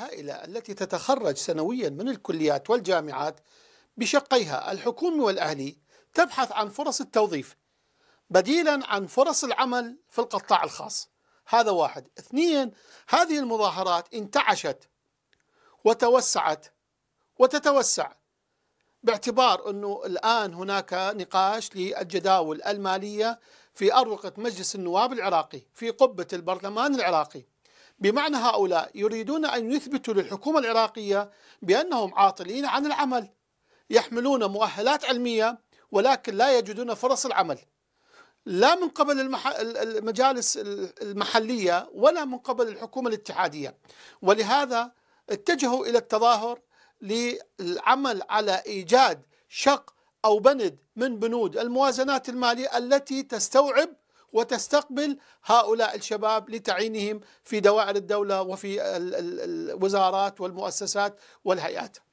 الهائلة التي تتخرج سنويا من الكليات والجامعات بشقيها الحكومي والأهلي تبحث عن فرص التوظيف بديلا عن فرص العمل في القطاع الخاص هذا واحد اثنين هذه المظاهرات انتعشت وتوسعت وتتوسع باعتبار أنه الآن هناك نقاش للجداول المالية في أروقة مجلس النواب العراقي في قبة البرلمان العراقي بمعنى هؤلاء يريدون أن يثبتوا للحكومة العراقية بأنهم عاطلين عن العمل يحملون مؤهلات علمية ولكن لا يجدون فرص العمل لا من قبل المح... المجالس المحلية ولا من قبل الحكومة الاتحادية ولهذا اتجهوا إلى التظاهر للعمل على إيجاد شق أو بند من بنود الموازنات المالية التي تستوعب وتستقبل هؤلاء الشباب لتعيينهم في دوائر الدولة وفي الوزارات والمؤسسات والهيئات